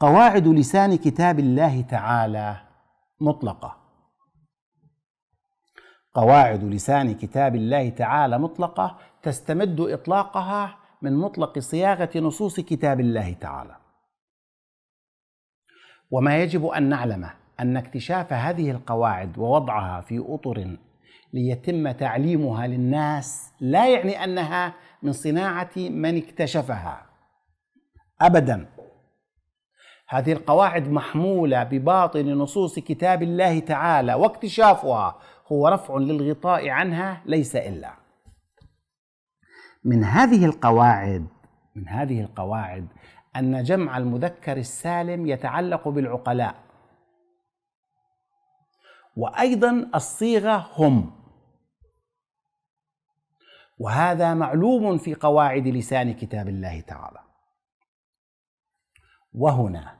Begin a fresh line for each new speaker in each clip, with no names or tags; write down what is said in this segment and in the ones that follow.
قواعد لسان كتاب الله تعالى مطلقه قواعد لسان كتاب الله تعالى مطلقه تستمد اطلاقها من مطلق صياغه نصوص كتاب الله تعالى وما يجب ان نعلمه ان اكتشاف هذه القواعد ووضعها في اطر ليتم تعليمها للناس لا يعني انها من صناعه من اكتشفها ابدا هذه القواعد محمولة بباطن نصوص كتاب الله تعالى واكتشافها هو رفع للغطاء عنها ليس إلا من هذه القواعد من هذه القواعد أن جمع المذكر السالم يتعلق بالعقلاء وأيضا الصيغة هم وهذا معلوم في قواعد لسان كتاب الله تعالى وهنا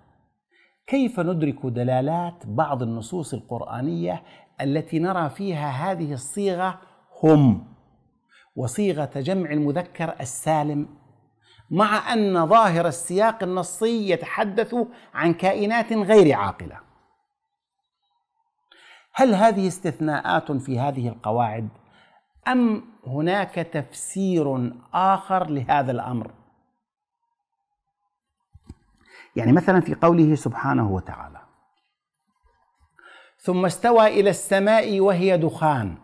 كيف ندرك دلالات بعض النصوص القرآنية التي نرى فيها هذه الصيغة هم وصيغة جمع المذكر السالم مع أن ظاهر السياق النصي يتحدث عن كائنات غير عاقلة هل هذه استثناءات في هذه القواعد أم هناك تفسير آخر لهذا الأمر؟ يعني مثلا في قوله سبحانه وتعالى ثم استوى الى السماء وهي دخان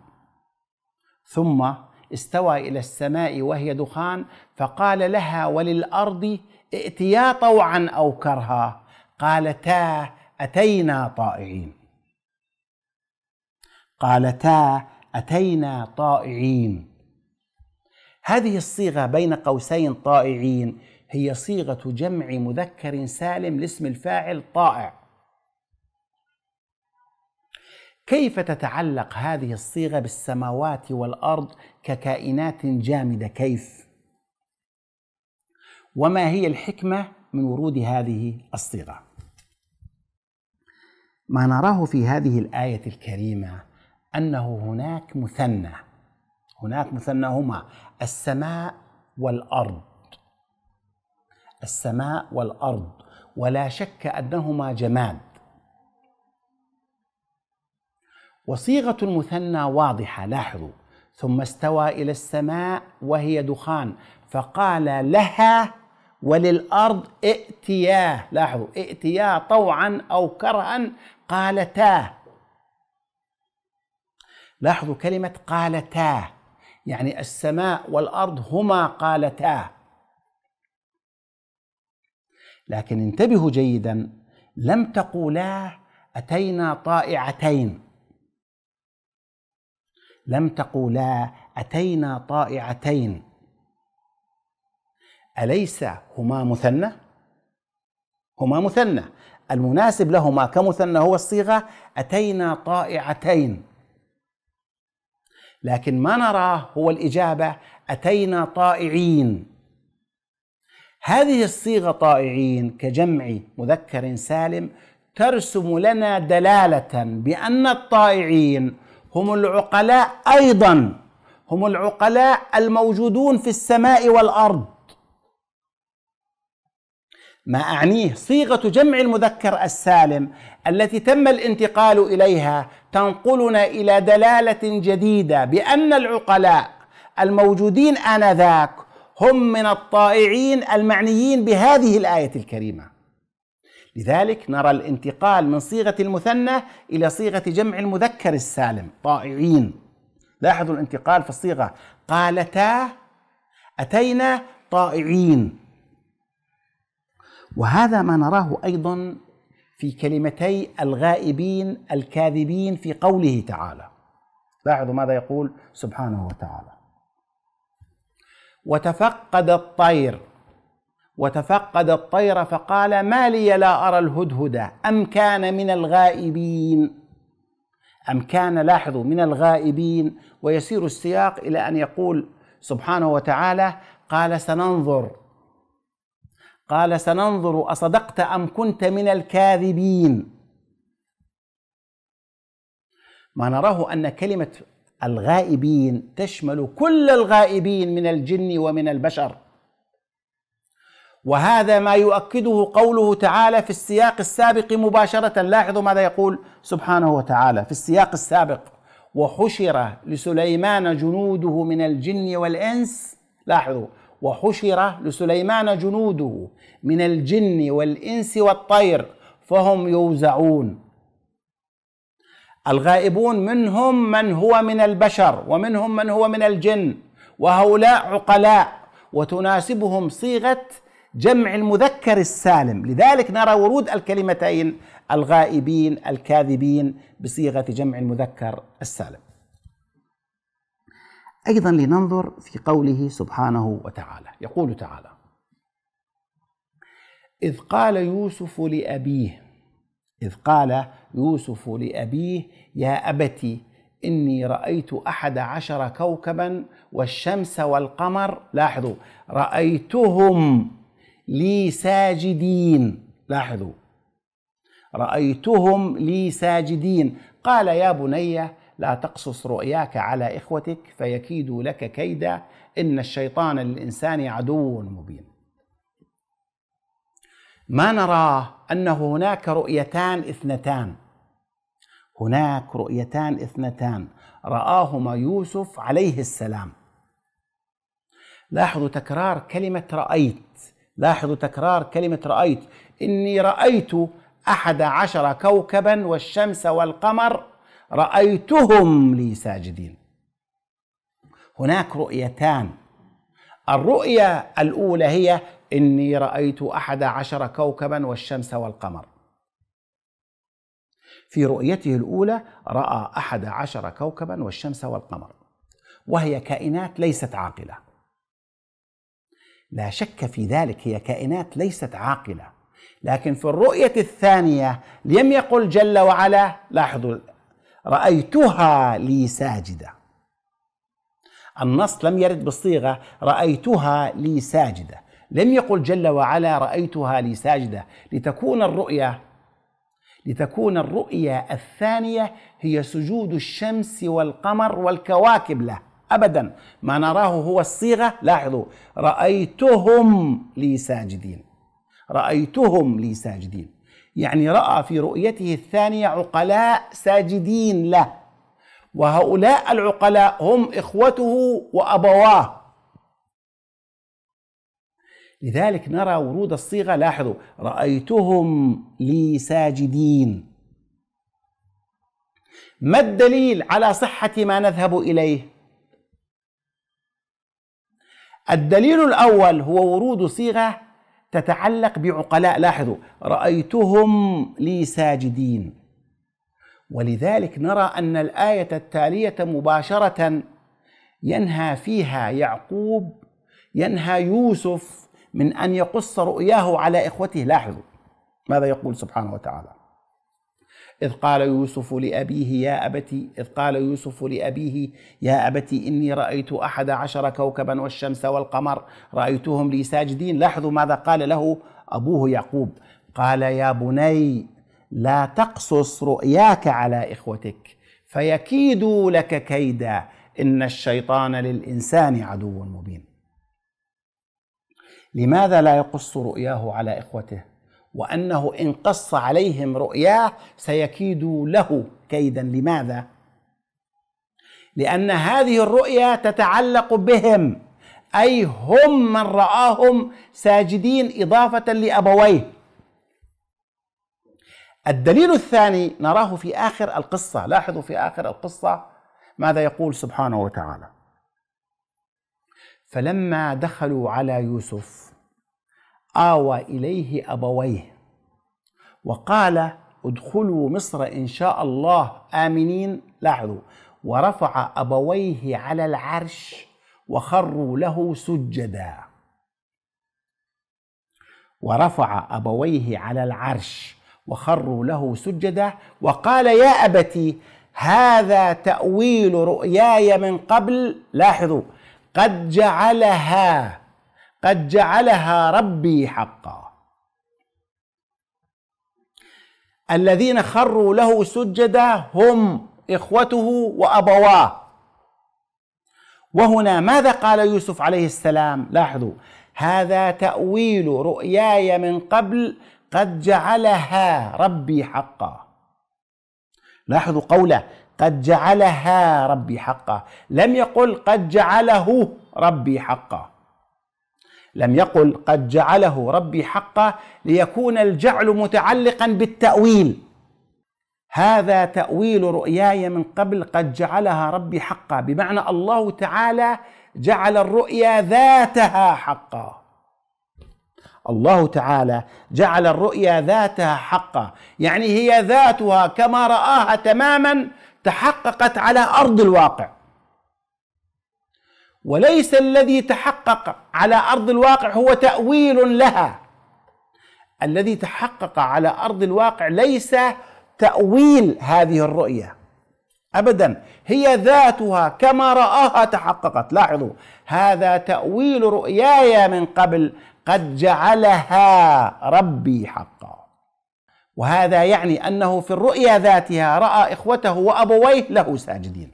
ثم استوى الى السماء وهي دخان فقال لها وللارض ائتيا طوعا او كرها قالتا اتينا طائعين قالتا اتينا طائعين هذه الصيغه بين قوسين طائعين هي صيغة جمع مذكر سالم لاسم الفاعل طائع كيف تتعلق هذه الصيغة بالسماوات والأرض ككائنات جامدة كيف؟ وما هي الحكمة من ورود هذه الصيغة؟ ما نراه في هذه الآية الكريمة أنه هناك مثنى هناك مثنى هما السماء والأرض السماء والارض ولا شك انهما جماد وصيغه المثنى واضحه لاحظوا ثم استوى الى السماء وهي دخان فقال لها وللارض ائتيا لاحظوا ائتيا طوعا او كرها قالتا لاحظوا كلمه قالتا يعني السماء والارض هما قالتاه لكن انتبهوا جيدا لم تقولا أتينا طائعتين لم تقولا أتينا طائعتين أليس هما مثنى؟ هما مثنى المناسب لهما كمثنى هو الصيغة أتينا طائعتين لكن ما نراه هو الإجابة أتينا طائعين هذه الصيغة طائعين كجمع مذكر سالم ترسم لنا دلالة بأن الطائعين هم العقلاء أيضا هم العقلاء الموجودون في السماء والأرض ما أعنيه صيغة جمع المذكر السالم التي تم الانتقال إليها تنقلنا إلى دلالة جديدة بأن العقلاء الموجودين آنذاك هم من الطائعين المعنيين بهذه الآية الكريمة لذلك نرى الانتقال من صيغة المثنى إلى صيغة جمع المذكر السالم طائعين لاحظوا الانتقال في الصيغة قالتا أتينا طائعين وهذا ما نراه أيضا في كلمتي الغائبين الكاذبين في قوله تعالى لاحظوا ماذا يقول سبحانه وتعالى وتفقد الطير وتفقد الطير فقال ما لي لا أرى الهدهدة أم كان من الغائبين أم كان لاحظوا من الغائبين ويسير السياق إلى أن يقول سبحانه وتعالى قال سننظر قال سننظر أصدقت أم كنت من الكاذبين ما نراه أن كلمة الغائبين تشمل كل الغائبين من الجن ومن البشر وهذا ما يؤكده قوله تعالى في السياق السابق مباشرة لاحظوا ماذا يقول سبحانه وتعالى في السياق السابق وحشر لسليمان جنوده من الجن والإنس لاحظوا وحشر لسليمان جنوده من الجن والإنس والطير فهم يوزعون الغائبون منهم من هو من البشر ومنهم من هو من الجن وهؤلاء عقلاء وتناسبهم صيغه جمع المذكر السالم لذلك نرى ورود الكلمتين الغائبين الكاذبين بصيغه جمع المذكر السالم ايضا لننظر في قوله سبحانه وتعالى يقول تعالى اذ قال يوسف لابيه إذ قال يوسف لأبيه يا أبت إني رأيت أحد عشر كوكبا والشمس والقمر لاحظوا رأيتهم لي ساجدين لاحظوا رأيتهم لي ساجدين قال يا بني لا تقصص رؤياك على إخوتك فيكيدوا لك كيدا إن الشيطان للإنسان عدو مبين ما نراه انه هناك رؤيتان اثنتان هناك رؤيتان اثنتان راهما يوسف عليه السلام لاحظوا تكرار كلمه رايت لاحظوا تكرار كلمه رايت اني رايت احد عشر كوكبا والشمس والقمر رايتهم لي ساجدين هناك رؤيتان الرؤية الأولى هي إني رأيت أحد عشر كوكبا والشمس والقمر في رؤيته الأولى رأى أحد عشر كوكبا والشمس والقمر وهي كائنات ليست عاقلة لا شك في ذلك هي كائنات ليست عاقلة لكن في الرؤية الثانية لم يقل جل وعلا لاحظوا رأيتها لي ساجدة النص لم يرد بالصيغة رأيتها لي ساجدة لم يقل جل وعلا رأيتها لي ساجدة لتكون الرؤية لتكون الرؤية الثانية هي سجود الشمس والقمر والكواكب له أبدا ما نراه هو الصيغة لاحظوا رأيتهم لي ساجدين رأيتهم لي ساجدين يعني رأى في رؤيته الثانية عقلاء ساجدين له وهؤلاء العقلاء هم إخوته وأبواه لذلك نرى ورود الصيغة لاحظوا رأيتهم لي ساجدين ما الدليل على صحة ما نذهب إليه؟ الدليل الأول هو ورود صيغة تتعلق بعقلاء لاحظوا رأيتهم لي ساجدين ولذلك نرى أن الآية التالية مباشرة ينهى فيها يعقوب ينهى يوسف من أن يقص رؤياه على إخوته لاحظوا ماذا يقول سبحانه وتعالى إذ قال يوسف لأبيه يا أبتي إذ قال يوسف لأبيه يا أبتي إني رأيت أحد عشر كوكبا والشمس والقمر رأيتهم لي ساجدين لاحظوا ماذا قال له أبوه يعقوب قال يا بني لا تقصص رؤياك على إخوتك فيكيدوا لك كيدا إن الشيطان للإنسان عدو مبين لماذا لا يقص رؤياه على إخوته وأنه إن قص عليهم رؤياه سيكيدوا له كيدا لماذا؟ لأن هذه الرؤيا تتعلق بهم أي هم من رآهم ساجدين إضافة لأبويه الدليل الثاني نراه في آخر القصة لاحظوا في آخر القصة ماذا يقول سبحانه وتعالى فلما دخلوا على يوسف آوى إليه أبويه وقال ادخلوا مصر إن شاء الله آمنين لاحظوا ورفع أبويه على العرش وخروا له سجدا ورفع أبويه على العرش وخروا له سجدا وقال يا أبتي هذا تأويل رؤياي من قبل لاحظوا قد جعلها قد جعلها ربي حقا الذين خروا له سجدا هم إخوته وأبواه وهنا ماذا قال يوسف عليه السلام لاحظوا هذا تأويل رؤياي من قبل قد جعلها ربي حقا لاحظوا قوله قد جعلها ربي حقا لم يقل قد جعله ربي حقا لم يقل قد جعله ربي حقا ليكون الجعل متعلقا بالتاويل هذا تاويل رؤياي من قبل قد جعلها ربي حقا بمعنى الله تعالى جعل الرؤيا ذاتها حقا الله تعالى جعل الرؤيا ذاتها حقا يعني هي ذاتها كما رآها تماما تحققت على أرض الواقع وليس الذي تحقق على أرض الواقع هو تأويل لها الذي تحقق على أرض الواقع ليس تأويل هذه الرؤية ابدا هي ذاتها كما راها تحققت لاحظوا هذا تاويل رؤياي من قبل قد جعلها ربي حقا وهذا يعني انه في الرؤيا ذاتها راى اخوته وابويه له ساجدين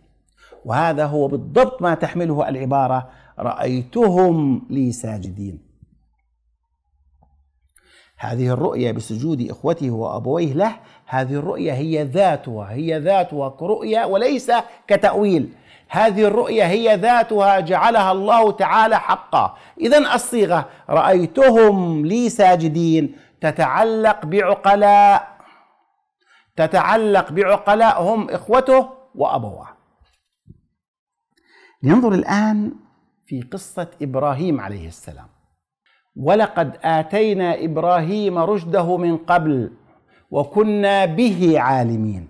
وهذا هو بالضبط ما تحمله العباره رايتهم لي ساجدين هذه الرؤية بسجود إخوته وأبويه له هذه الرؤية هي ذاتها هي ذاتها كرؤية وليس كتأويل هذه الرؤية هي ذاتها جعلها الله تعالى حقا إذا الصيغة رأيتهم لي ساجدين تتعلق بعقلاء تتعلق بعقلاء هم إخوته وأبواه لننظر الآن في قصة إبراهيم عليه السلام ولقد اتينا ابراهيم رشده من قبل وكنا به عالمين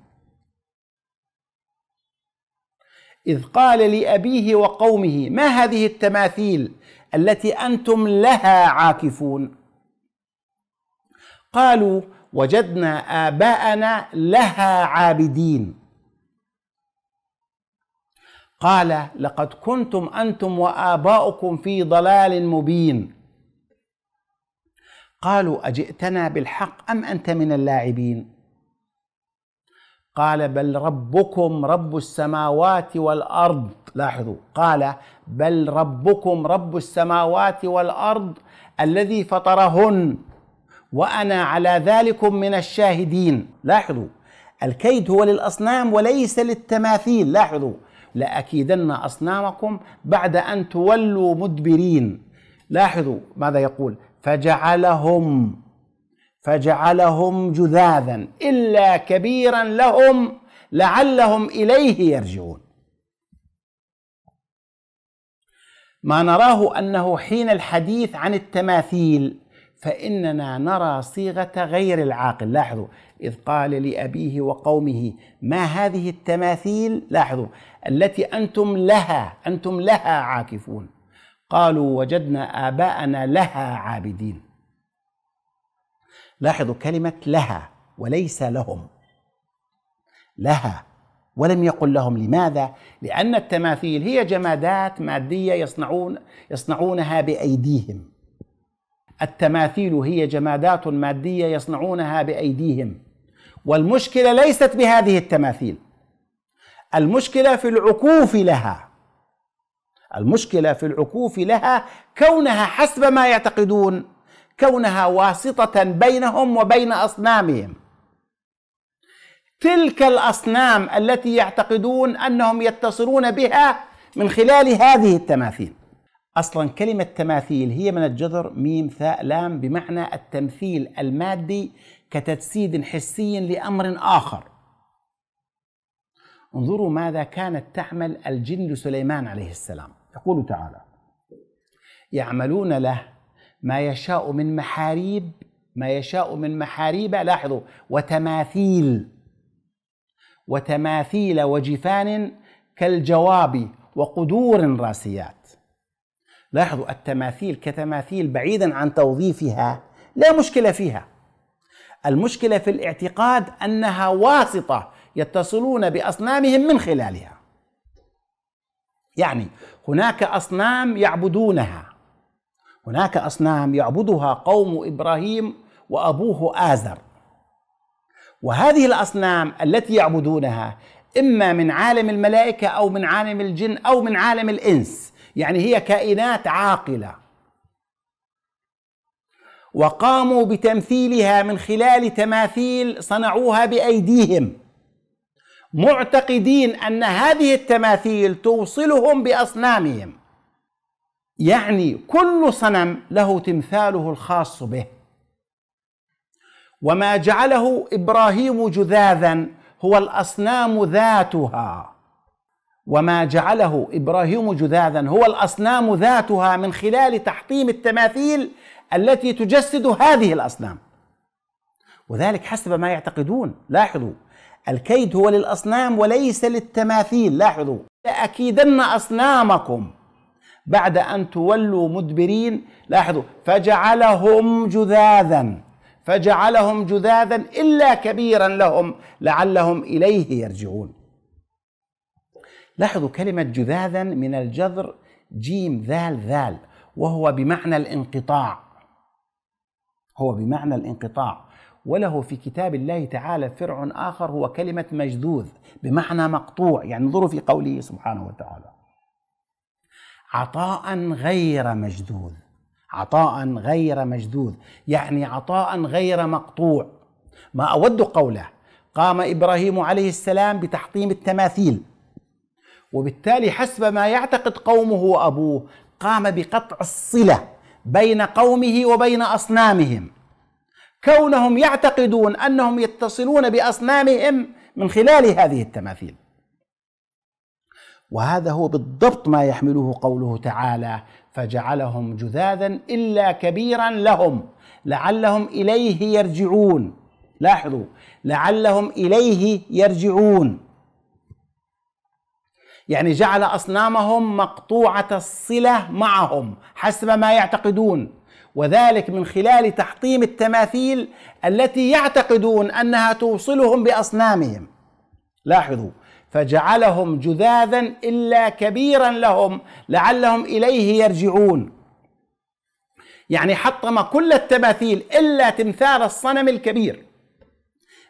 اذ قال لابيه وقومه ما هذه التماثيل التي انتم لها عاكفون قالوا وجدنا اباءنا لها عابدين قال لقد كنتم انتم واباؤكم في ضلال مبين قالوا اجئتنا بالحق ام انت من اللاعبين قال بل ربكم رب السماوات والارض لاحظوا قال بل ربكم رب السماوات والارض الذي فطرهن وانا على ذلكم من الشاهدين لاحظوا الكيد هو للاصنام وليس للتماثيل لاحظوا لاكيدن اصنامكم بعد ان تولوا مدبرين لاحظوا ماذا يقول فجعلهم فجعلهم جذاذا الا كبيرا لهم لعلهم اليه يرجعون ما نراه انه حين الحديث عن التماثيل فاننا نرى صيغه غير العاقل لاحظوا اذ قال لابيه وقومه ما هذه التماثيل لاحظوا التي انتم لها انتم لها عاكفون قالوا وجدنا آباءنا لها عابدين لاحظوا كلمة لها وليس لهم لها ولم يقل لهم لماذا؟ لأن التماثيل هي جمادات مادية يصنعون يصنعونها بأيديهم التماثيل هي جمادات مادية يصنعونها بأيديهم والمشكلة ليست بهذه التماثيل المشكلة في العكوف لها المشكلة في العكوف لها كونها حسب ما يعتقدون كونها واسطة بينهم وبين أصنامهم تلك الأصنام التي يعتقدون أنهم يتصلون بها من خلال هذه التماثيل أصلا كلمة تماثيل هي من الجذر ميم ثاء لام بمعنى التمثيل المادي كتجسيد حسي لأمر آخر انظروا ماذا كانت تعمل الجن لسليمان عليه السلام يقول تعالى يعملون له ما يشاء من محاريب ما يشاء من محاريب لاحظوا وتماثيل وتماثيل وجفان كالجواب وقدور راسيات لاحظوا التماثيل كتماثيل بعيدا عن توظيفها لا مشكله فيها المشكله في الاعتقاد انها واسطه يتصلون باصنامهم من خلالها يعني هناك اصنام يعبدونها هناك اصنام يعبدها قوم ابراهيم وابوه ازر وهذه الاصنام التي يعبدونها اما من عالم الملائكه او من عالم الجن او من عالم الانس يعني هي كائنات عاقله وقاموا بتمثيلها من خلال تماثيل صنعوها بايديهم معتقدين ان هذه التماثيل توصلهم باصنامهم يعني كل صنم له تمثاله الخاص به وما جعله ابراهيم جذاذا هو الاصنام ذاتها وما جعله ابراهيم جذاذا هو الاصنام ذاتها من خلال تحطيم التماثيل التي تجسد هذه الاصنام وذلك حسب ما يعتقدون لاحظوا الكيد هو للأصنام وليس للتماثيل لاحظوا لأكيدن أصنامكم بعد أن تولوا مدبرين لاحظوا فجعلهم جذاذا فجعلهم جذاذا إلا كبيرا لهم لعلهم إليه يرجعون لاحظوا كلمة جذاذا من الجذر جيم ذال ذال وهو بمعنى الانقطاع هو بمعنى الانقطاع وله في كتاب الله تعالى فرع آخر هو كلمة مجذوذ بمعنى مقطوع يعني انظروا في قوله سبحانه وتعالى عطاء غير مجذوذ عطاء غير مجذوذ يعني عطاء غير مقطوع ما أود قوله قام إبراهيم عليه السلام بتحطيم التماثيل وبالتالي حسب ما يعتقد قومه وأبوه قام بقطع الصلة بين قومه وبين أصنامهم كونهم يعتقدون انهم يتصلون باصنامهم من خلال هذه التماثيل وهذا هو بالضبط ما يحمله قوله تعالى فجعلهم جذاذا الا كبيرا لهم لعلهم اليه يرجعون لاحظوا لعلهم اليه يرجعون يعني جعل اصنامهم مقطوعه الصله معهم حسب ما يعتقدون وذلك من خلال تحطيم التماثيل التي يعتقدون انها توصلهم باصنامهم لاحظوا فجعلهم جذاذا الا كبيرا لهم لعلهم اليه يرجعون يعني حطم كل التماثيل الا تمثال الصنم الكبير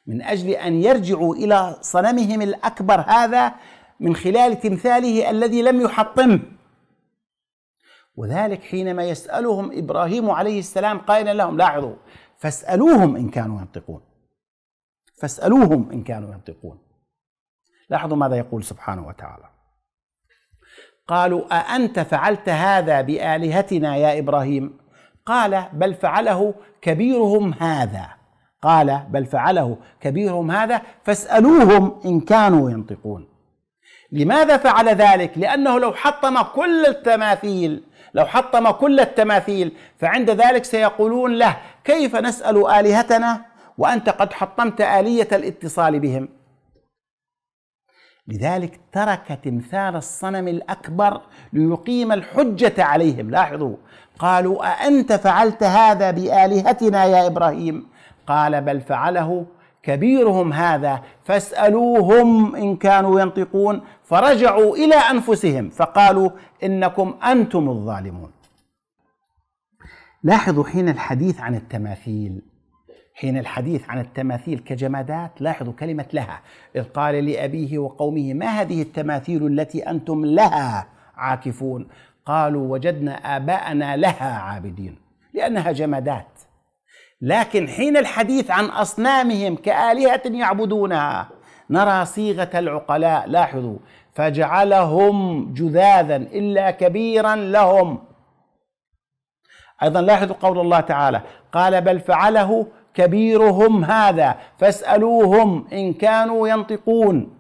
من اجل ان يرجعوا الى صنمهم الاكبر هذا من خلال تمثاله الذي لم يحطمه وذلك حينما يسألهم إبراهيم عليه السلام قائلا لهم لاحظوا فاسألوهم إن كانوا ينطقون فاسألوهم إن كانوا ينطقون لاحظوا ماذا يقول سبحانه وتعالى قالوا أأنت فعلت هذا بآلهتنا يا إبراهيم قال بل فعله كبيرهم هذا قال بل فعله كبيرهم هذا فاسألوهم إن كانوا ينطقون لماذا فعل ذلك؟ لأنه لو حطم كل التماثيل لو حطم كل التماثيل فعند ذلك سيقولون له كيف نسأل آلهتنا وأنت قد حطمت آلية الاتصال بهم لذلك ترك تمثال الصنم الأكبر ليقيم الحجة عليهم لاحظوا قالوا أأنت فعلت هذا بآلهتنا يا إبراهيم قال بل فعله كبيرهم هذا فاسألوهم إن كانوا ينطقون فرجعوا إلى أنفسهم فقالوا إنكم أنتم الظالمون لاحظوا حين الحديث عن التماثيل حين الحديث عن التماثيل كجمادات لاحظوا كلمة لها إذ قال لأبيه وقومه ما هذه التماثيل التي أنتم لها عاكفون قالوا وجدنا آباءنا لها عابدين لأنها جمادات لكن حين الحديث عن أصنامهم كآلهة يعبدونها نرى صيغة العقلاء لاحظوا فجعلهم جذاذا إلا كبيرا لهم أيضا لاحظوا قول الله تعالى قال بل فعله كبيرهم هذا فاسألوهم إن كانوا ينطقون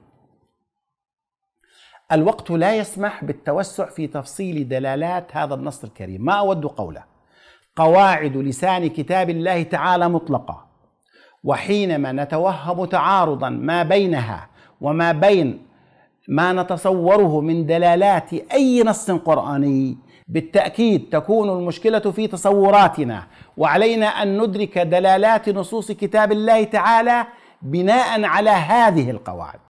الوقت لا يسمح بالتوسع في تفصيل دلالات هذا النص الكريم ما أود قوله قواعد لسان كتاب الله تعالى مطلقه وحينما نتوهم تعارضا ما بينها وما بين ما نتصوره من دلالات اي نص قراني بالتاكيد تكون المشكله في تصوراتنا وعلينا ان ندرك دلالات نصوص كتاب الله تعالى بناء على هذه القواعد